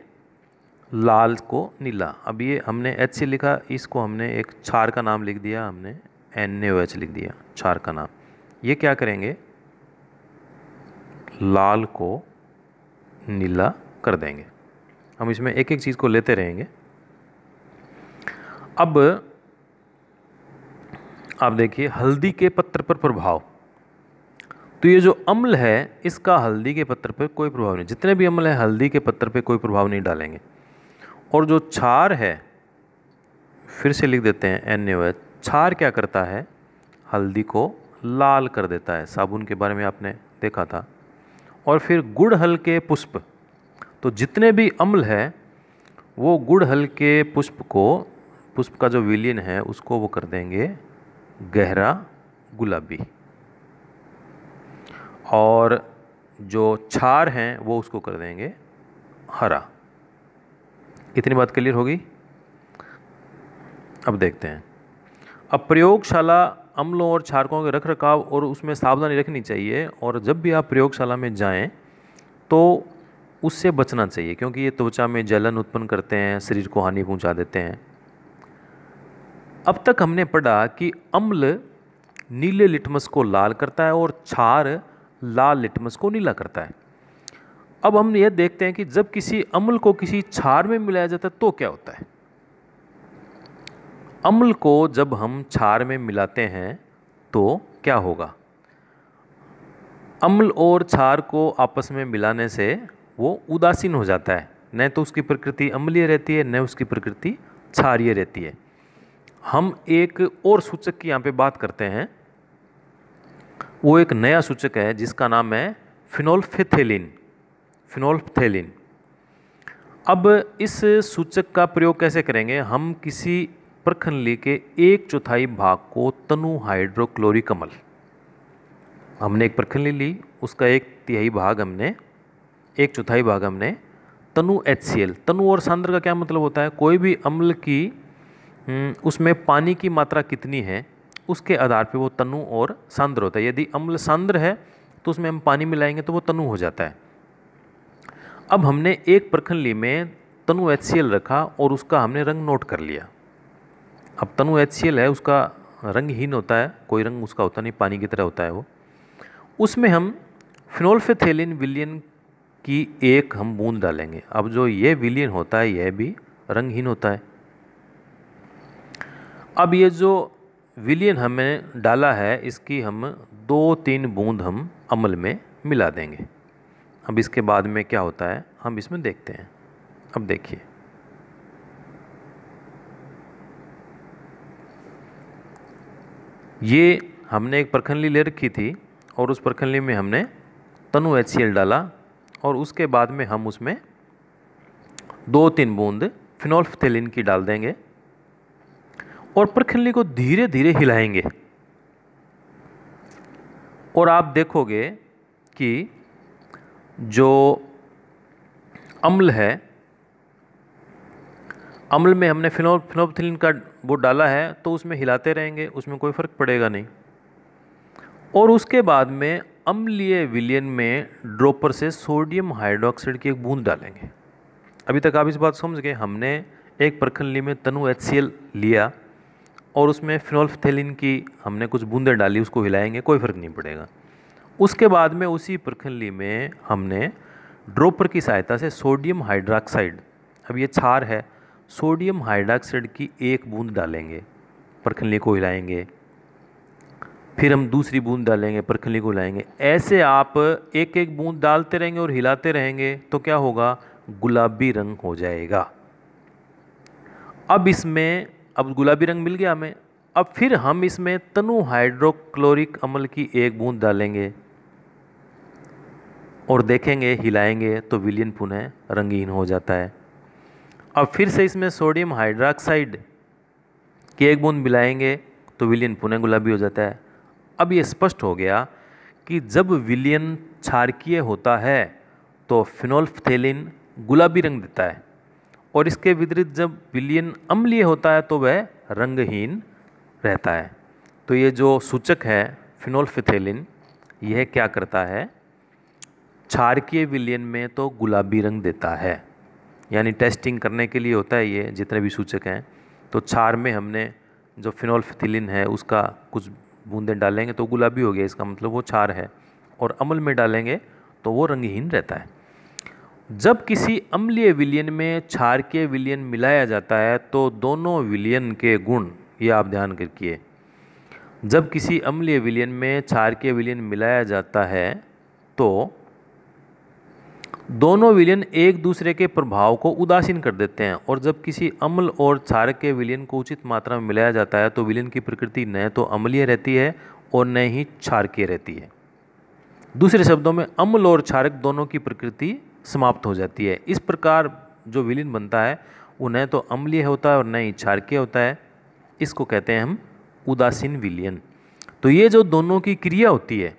लाल को नीला अब ये हमने एच सी लिखा इसको हमने एक छार का नाम लिख दिया हमने एन ए एच लिख दिया छार का नाम ये क्या करेंगे लाल को नीला कर देंगे हम इसमें एक एक चीज़ को लेते रहेंगे अब आप देखिए हल्दी के पत्र पर प्रभाव तो ये जो अम्ल है इसका हल्दी के पत्र पर कोई प्रभाव नहीं जितने भी अम्ल है हल्दी के पत्र पर कोई प्रभाव नहीं डालेंगे और जो छार है फिर से लिख देते हैं एन एव छार क्या करता है हल्दी को लाल कर देता है साबुन के बारे में आपने देखा था और फिर गुड़हल के पुष्प तो जितने भी अम्ल है वो गुड़हल के पुष्प को पुष्प का जो विलियन है उसको वो कर देंगे गहरा गुलाबी और जो छार हैं वो उसको कर देंगे हरा इतनी बात क्लियर होगी अब देखते हैं अब प्रयोगशाला अम्लों और क्षारकों के रख रखाव और उसमें सावधानी रखनी चाहिए और जब भी आप प्रयोगशाला में जाएं तो उससे बचना चाहिए क्योंकि ये त्वचा में जलन उत्पन्न करते हैं शरीर को हानि पहुंचा देते हैं अब तक हमने पढ़ा कि अम्ल नीले लिटमस को लाल करता है और क्षार लाल लिटमस को नीला करता है अब हम यह देखते हैं कि जब किसी अम्ल को किसी क्षार में मिलाया जाता है तो क्या होता है अम्ल को जब हम क्षार में मिलाते हैं तो क्या होगा अम्ल और क्षार को आपस में मिलाने से वो उदासीन हो जाता है न तो उसकी प्रकृति अम्लीय रहती है न उसकी प्रकृति क्षारीय रहती है हम एक और सूचक की यहाँ पे बात करते हैं वो एक नया सूचक है जिसका नाम है फिनोल्फेथेलिन फिनोल्फेथेलिन अब इस सूचक का प्रयोग कैसे करेंगे हम किसी प्रखनली के एक चौथाई भाग को तनु हाइड्रोक्लोरिक अम्ल हमने एक प्रखनली ली उसका एक तिहाई भाग हमने एक चौथाई भाग हमने तनु एच तनु और सांद्र का क्या मतलब होता है कोई भी अम्ल की हम्म, उसमें पानी की मात्रा कितनी है उसके आधार पे वो तनु और सांद्र होता है यदि अम्ल सांद्र है तो उसमें हम पानी मिलाएंगे तो वो तनु हो जाता है अब हमने एक प्रखंडली में तनु एच रखा और उसका हमने रंग नोट कर लिया अब तनु एच है उसका रंगहीन होता है कोई रंग उसका होता नहीं पानी की तरह होता है वो उसमें हम फिनोल्फेथेलिन विलियन की एक हम बूंद डालेंगे अब जो ये विलियन होता है यह भी रंगहीन होता है अब ये जो विलियन हमें डाला है इसकी हम दो तीन बूंद हम अमल में मिला देंगे अब इसके बाद में क्या होता है हम इसमें देखते हैं अब देखिए ये हमने एक प्रखंडली ले रखी थी और उस परखंडली में हमने तनु एच डाला और उसके बाद में हम उसमें दो तीन बूंद फिनोल्फथेलिन की डाल देंगे और प्रखिल्ली को धीरे धीरे हिलाएंगे और आप देखोगे कि जो अम्ल है अम्ल में हमने फिनो फिनोपथिलिन का वो डाला है तो उसमें हिलाते रहेंगे उसमें कोई फ़र्क पड़ेगा नहीं और उसके बाद में अम्लीय विलियन में ड्रोपर से सोडियम हाइड्रोक्साइड की एक बूंद डालेंगे अभी तक आप इस बात समझ गए हमने एक प्रखंड में तनु एच लिया और उसमें फिनोल्फथेलिन की हमने कुछ बूंदें डाली उसको हिलाएंगे कोई फ़र्क नहीं पड़ेगा उसके बाद में उसी प्रखली में हमने ड्रोपर की सहायता से सोडियम हाइड्रोक्साइड अब ये छार है सोडियम हाइड्रोक्साइड की एक बूंद डालेंगे प्रखली को हिलाएंगे फिर हम दूसरी बूंद डालेंगे प्रखली को हिलाएंगे ऐसे आप एक एक बूंद डालते रहेंगे और हिलाते रहेंगे तो क्या होगा गुलाबी रंग हो जाएगा अब इसमें अब गुलाबी रंग मिल गया हमें अब फिर हम इसमें तनु हाइड्रोक्लोरिक अम्ल की एक बूंद डालेंगे और देखेंगे हिलाएंगे तो विलियन पुनः रंगीन हो जाता है अब फिर से इसमें सोडियम हाइड्रोक्साइड की एक बूंद मिलाएंगे तो विलियन पुनः गुलाबी हो जाता है अब ये स्पष्ट हो गया कि जब विलियन क्षारकीय होता है तो फिनोल्फथेलिन गुलाबी रंग देता है और इसके विपरीत जब विलियन अम्लीय होता है तो वह रंगहीन रहता है तो ये जो सूचक है फिनोलफिथेलिन यह क्या करता है क्षारकीय विलियन में तो गुलाबी रंग देता है यानी टेस्टिंग करने के लिए होता है ये जितने भी सूचक हैं तो क्षार में हमने जो फिनोल्फिथिलिन है उसका कुछ बूंदें डालेंगे तो गुलाबी हो गया इसका मतलब वो क्षार है और अमल में डालेंगे तो वो रंगहीन रहता है जब किसी अम्लीय विलयन में क्षारकीय विलयन मिलाया जाता है तो दोनों विलयन के गुण ये आप ध्यान करके जब किसी अम्लीय विलयन में क्षारकीय विलयन मिलाया जाता है तो दोनों विलयन एक दूसरे के प्रभाव को उदासीन कर देते हैं और जब किसी अम्ल और क्षार के विलयन को उचित मात्रा में मिलाया जाता है तो विलयन की प्रकृति न तो अम्लीय रहती है और न ही क्षारकीय रहती है दूसरे शब्दों में अम्ल और क्षारक दोनों की प्रकृति समाप्त हो जाती है इस प्रकार जो विलीन बनता है वो न तो अम्लीय होता है और न ही क्षारकीय होता है इसको कहते हैं हम उदासीन विलियन तो ये जो दोनों की क्रिया होती है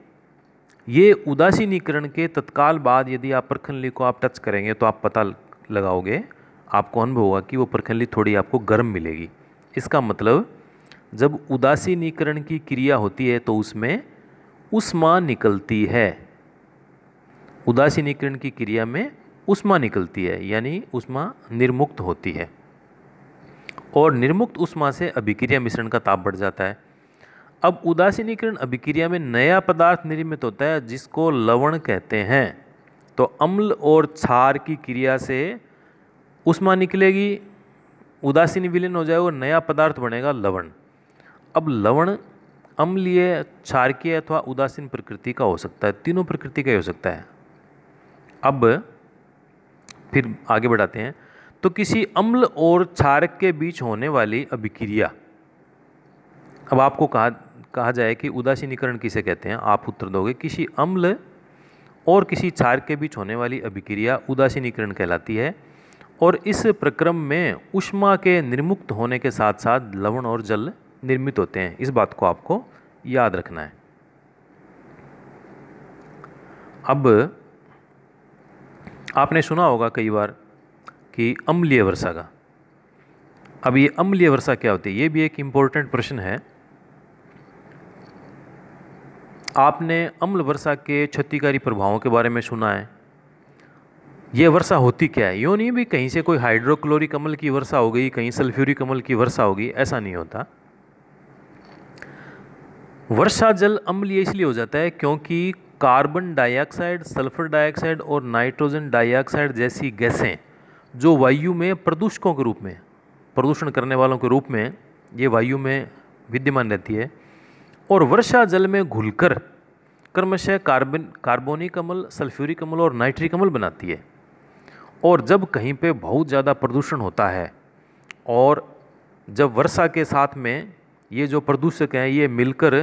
ये उदासीनीकरण के तत्काल बाद यदि आप प्रखंडली को आप टच करेंगे तो आप पता लगाओगे आपको अनुभव होगा कि वो प्रखंडली थोड़ी आपको गर्म मिलेगी इसका मतलब जब उदासीनीकरण की क्रिया होती है तो उसमें उष्मा निकलती है उदासीनीकरण की क्रिया में उष्मा निकलती है यानी उष्मा निर्मुक्त होती है और निर्मुक्त उष्मा से अभिक्रिया मिश्रण का ताप बढ़ जाता है अब उदासीनीकरण अभिक्रिया में नया पदार्थ निर्मित होता है जिसको लवण कहते हैं तो अम्ल और क्षार की क्रिया से उष्मा निकलेगी उदासीन विलीन हो जाए और नया पदार्थ बनेगा लवण अब लवण अम्लीय क्षारकीय अथवा उदासीन प्रकृति का हो सकता है तीनों प्रकृति का ही हो सकता है अब फिर आगे बढ़ाते हैं तो किसी अम्ल और क्षारक के बीच होने वाली अभिक्रिया अब आपको कहा कहा जाए कि उदासीनीकरण किसे कहते हैं आप उत्तर दोगे किसी अम्ल और किसी क्षार के बीच होने वाली अभिक्रिया उदासीनीकरण कहलाती है और इस प्रक्रम में उष्मा के निर्मुक्त होने के साथ साथ लवण और जल निर्मित होते हैं इस बात को आपको याद रखना है अब आपने सुना होगा कई बार कि अम्लीय वर्षा का अब ये अम्लीय वर्षा क्या होती है ये भी एक इम्पोर्टेंट प्रश्न है आपने अम्ल वर्षा के क्षतिकारी प्रभावों के बारे में सुना है ये वर्षा होती क्या है यूँ नहीं भी कहीं से कोई हाइड्रोक्लोरिक अम्ल की वर्षा हो गई कहीं सल्फ्यूरिक अम्ल की वर्षा होगी ऐसा नहीं होता वर्षा जल अम्लीय इसलिए हो जाता है क्योंकि कार्बन डाइऑक्साइड सल्फर डाइऑक्साइड और नाइट्रोजन डाइऑक्साइड जैसी गैसें जो वायु में प्रदूषकों के रूप में प्रदूषण करने वालों के रूप में ये वायु में विद्यमान रहती है और वर्षा जल में घुलकर क्रमशः कार्बन कार्बोनिक अमल सल्फ्यूरिक अमल और नाइट्रिक अमल बनाती है और जब कहीं पे बहुत ज़्यादा प्रदूषण होता है और जब वर्षा के साथ में ये जो प्रदूषक हैं ये मिलकर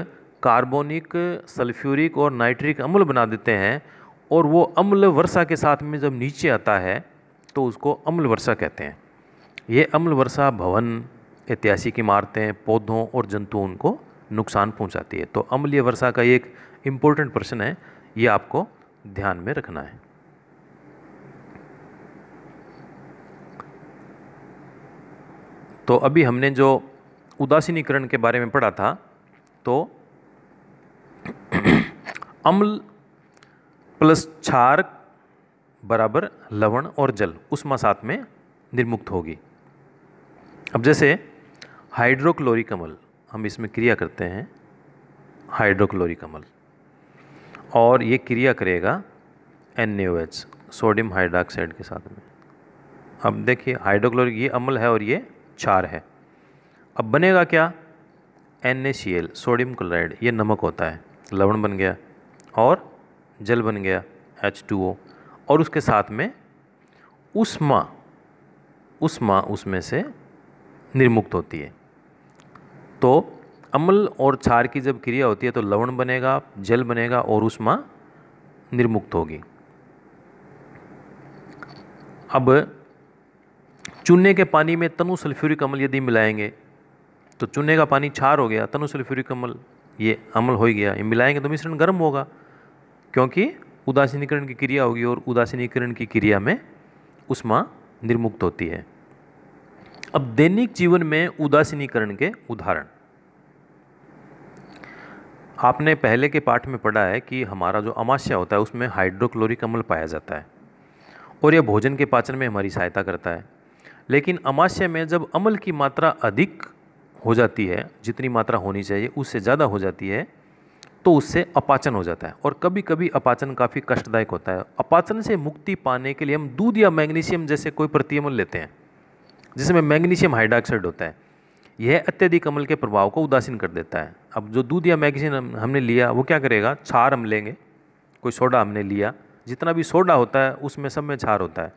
कार्बोनिक सल्फ्यूरिक और नाइट्रिक अम्ल बना देते हैं और वो अम्ल वर्षा के साथ में जब नीचे आता है तो उसको अम्ल वर्षा कहते हैं ये अम्ल वर्षा भवन ऐतिहासिक इमारतें पौधों और जंतुओं को नुकसान पहुंचाती है तो अम्लीय वर्षा का एक इम्पोर्टेंट प्रश्न है ये आपको ध्यान में रखना है तो अभी हमने जो उदासीनीकरण के बारे में पढ़ा था तो अम्ल प्लस क्षार बराबर लवण और जल उष्मा साथ में निर्मुक्त होगी अब जैसे हाइड्रोक्लोरिक अमल हम इसमें क्रिया करते हैं हाइड्रोक्लोरिक अमल और ये क्रिया करेगा एन सोडियम हाइड्रोक्साइड के साथ में अब देखिए हाइड्रोक्लोरिक ये अम्ल है और ये क्षार है अब बनेगा क्या एन सोडियम क्लोराइड ये नमक होता है लवण बन गया और जल बन गया एच टू ओ और उसके साथ में उष्मा उष्मा उसमें से निर्मुक्त होती है तो अम्ल और क्षार की जब क्रिया होती है तो लवण बनेगा जल बनेगा और उष्मा निर्मुक्त होगी अब चूने के पानी में तनु सल्फ्यूरिक अम्ल यदि मिलाएंगे तो चूने का पानी क्षार हो गया तनु सल्फ्यूरिक अम्ल ये अमल हो गया ये मिलाएंगे तो मिश्रण गर्म होगा क्योंकि उदासीनीकरण की क्रिया होगी और उदासीनीकरण की क्रिया में उष्मा निर्मुक्त होती है अब दैनिक जीवन में उदासीनीकरण के उदाहरण आपने पहले के पाठ में पढ़ा है कि हमारा जो अमाशा होता है उसमें हाइड्रोक्लोरिक अम्ल पाया जाता है और यह भोजन के पाचन में हमारी सहायता करता है लेकिन अमाशय में जब अम्ल की मात्रा अधिक हो जाती है जितनी मात्रा होनी चाहिए उससे ज़्यादा हो जाती है तो उससे अपाचन हो जाता है और कभी कभी अपाचन काफ़ी कष्टदायक होता है अपाचन से मुक्ति पाने के लिए हम दूध या मैग्नीशियम जैसे कोई प्रतियमन लेते हैं जिसमें मैग्नीशियम हाइड्रॉक्साइड होता है यह अत्यधिक अमल के प्रभाव को उदासीन कर देता है अब जो दूध या मैग्नीशियम हमने लिया वो क्या करेगा छार हम लेंगे कोई सोडा हमने लिया जितना भी सोडा होता है उसमें सब में छार होता है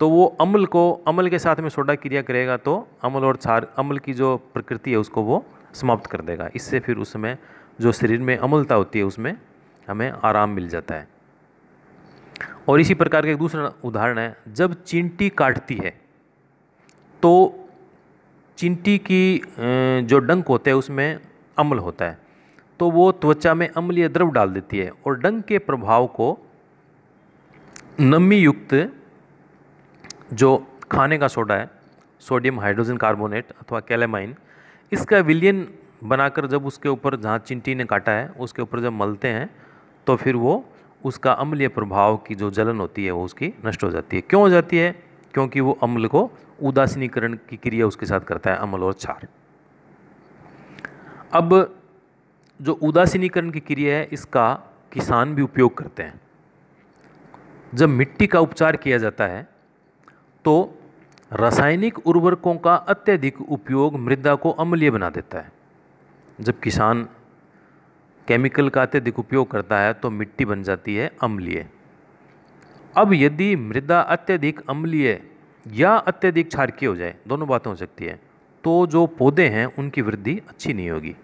तो वो अम्ल को अम्ल के साथ में सोडा क्रिया करेगा तो अम्ल और क्षार अम्ल की जो प्रकृति है उसको वो समाप्त कर देगा इससे फिर उसमें जो शरीर में अम्लता होती है उसमें हमें आराम मिल जाता है और इसी प्रकार का एक दूसरा उदाहरण है जब चिंटी काटती है तो चिंटी की जो डंक होते हैं उसमें अम्ल होता है तो वो त्वचा में अम्लीय द्रव डाल देती है और डंक के प्रभाव को नमी युक्त जो खाने का सोडा है सोडियम हाइड्रोजन कार्बोनेट अथवा कैलेमाइन इसका विलियन बनाकर जब उसके ऊपर जहाँ चिंटी ने काटा है उसके ऊपर जब मलते हैं तो फिर वो उसका अम्लीय प्रभाव की जो जलन होती है वो उसकी नष्ट हो जाती है क्यों हो जाती है क्योंकि वो अम्ल को उदासीनीकरण की क्रिया उसके साथ करता है अम्ल और क्षार अब जो उदासीनीकरण की क्रिया है इसका किसान भी उपयोग करते हैं जब मिट्टी का उपचार किया जाता है तो रासायनिक उर्वरकों का अत्यधिक उपयोग मृदा को अम्लीय बना देता है जब किसान केमिकल का अत्यधिक उपयोग करता है तो मिट्टी बन जाती है अम्लीय अब यदि मृदा अत्यधिक अम्लीय या अत्यधिक क्षारकीय हो जाए दोनों बातें हो सकती है तो जो पौधे हैं उनकी वृद्धि अच्छी नहीं होगी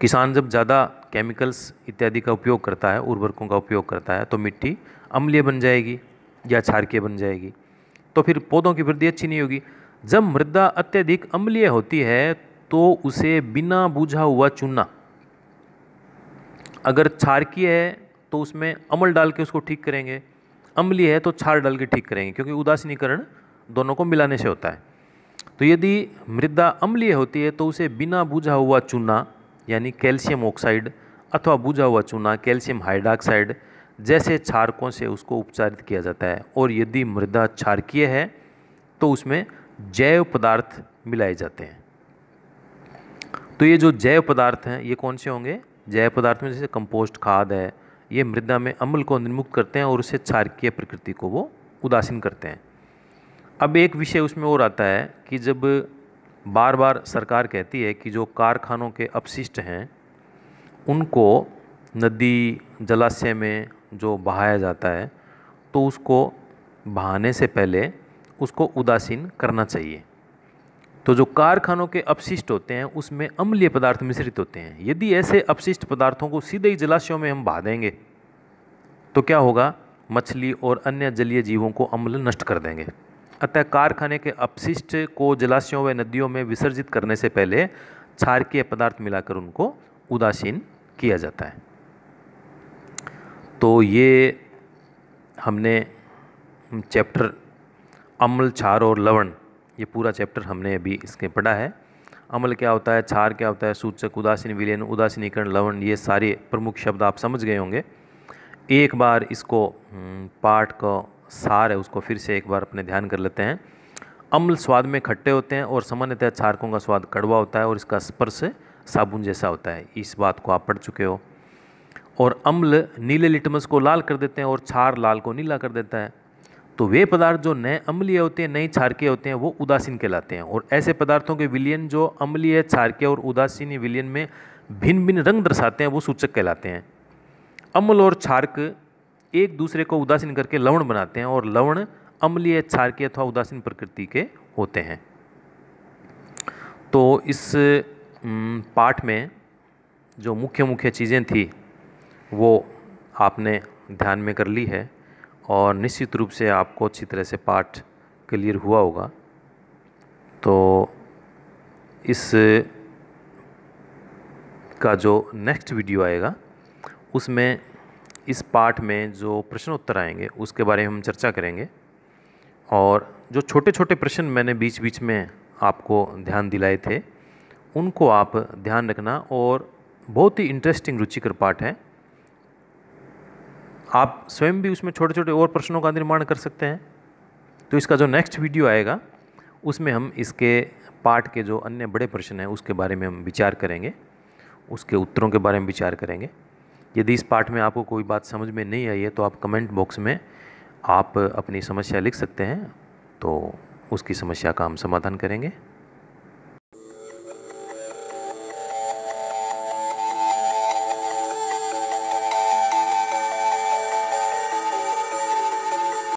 किसान जब ज़्यादा केमिकल्स इत्यादि का उपयोग करता है उर्वरकों का उपयोग करता है तो मिट्टी अम्लीय बन जाएगी या क्षारकीय बन जाएगी तो फिर पौधों की वृद्धि अच्छी नहीं होगी जब मृदा अत्यधिक अम्लीय होती है तो उसे बिना बूझा हुआ चुनना अगर क्षारकीय है तो उसमें अमल डाल के उसको ठीक करेंगे अम्लीय है तो छार डाल के ठीक करेंगे क्योंकि उदासीनीकरण दोनों को मिलाने से होता है तो यदि मृदा अम्लीय होती है तो उसे बिना बूझा हुआ चूना यानी कैल्शियम ऑक्साइड अथवा बूझा हुआ चूना कैल्शियम हाइड्राक्साइड जैसे क्षारकों से उसको उपचारित किया जाता है और यदि मृदा क्षारकीय है तो उसमें जैव पदार्थ मिलाए जाते हैं तो ये जो जैव पदार्थ हैं ये कौन से होंगे जैव पदार्थ में जैसे कंपोस्ट खाद है ये मृदा में अम्ल को निर्मुक्त करते हैं और उससे क्षारकीय प्रकृति को वो उदासीन करते हैं अब एक विषय उसमें और आता है कि जब बार बार सरकार कहती है कि जो कारखानों के अपशिष्ट हैं उनको नदी जलाशय में जो बहाया जाता है तो उसको बहाने से पहले उसको उदासीन करना चाहिए तो जो कारखानों के अपशिष्ट होते हैं उसमें अम्लीय पदार्थ मिश्रित होते हैं यदि ऐसे अपशिष्ट पदार्थों को सीधे ही जलाशयों में हम बहा देंगे तो क्या होगा मछली और अन्य जलीय जीवों को अम्ल नष्ट कर देंगे अतः कारखाने के अपशिष्ट को जलाशयों व नदियों में विसर्जित करने से पहले क्षारकीय पदार्थ मिलाकर उनको उदासीन किया जाता है तो ये हमने चैप्टर अम्ल छार और लवण ये पूरा चैप्टर हमने अभी इसके पढ़ा है अम्ल क्या होता है क्षार क्या होता है सूचक उदासीन विलयन उदासीनीकरण लवण ये सारे प्रमुख शब्द आप समझ गए होंगे एक बार इसको हम्म, पाठ का सार है उसको फिर से एक बार अपने ध्यान कर लेते हैं अम्ल स्वाद में खट्टे होते हैं और सामान्यतः छारकों का स्वाद कड़वा होता है और इसका स्पर्श साबुन जैसा होता है इस बात को आप पढ़ चुके हो और अम्ल नीले लिटमस को लाल कर देते हैं और छार लाल को नीला कर देता है तो वे पदार्थ जो नए अम्लीय होते हैं नए क्षारकीय होते हैं वो उदासीन कहलाते हैं और ऐसे पदार्थों के विलियन जो अम्लीय क्षारकीय और उदासीन विलियन में भिन्न भिन्न रंग दर्शाते हैं वो सूचक कहलाते हैं अम्ल और क्षारक एक दूसरे को उदासीन करके लवण बनाते हैं और लवण अम्लीय छारकीय अथवा उदासीन प्रकृति के होते हैं तो इस पाठ में जो मुख्य मुख्य चीज़ें थी वो आपने ध्यान में कर ली है और निश्चित रूप से आपको अच्छी तरह से पाठ क्लियर हुआ होगा तो इस का जो नेक्स्ट वीडियो आएगा उसमें इस पाठ में जो प्रश्नोत्तर आएंगे उसके बारे में हम चर्चा करेंगे और जो छोटे छोटे प्रश्न मैंने बीच बीच में आपको ध्यान दिलाए थे उनको आप ध्यान रखना और बहुत ही इंटरेस्टिंग रुचिकर पाठ है आप स्वयं भी उसमें छोटे छोटे और प्रश्नों का निर्माण कर सकते हैं तो इसका जो नेक्स्ट वीडियो आएगा उसमें हम इसके पार्ट के जो अन्य बड़े प्रश्न हैं उसके बारे में हम विचार करेंगे उसके उत्तरों के बारे में विचार करेंगे यदि इस पार्ट में आपको कोई बात समझ में नहीं आई है तो आप कमेंट बॉक्स में आप अपनी समस्या लिख सकते हैं तो उसकी समस्या का हम समाधान करेंगे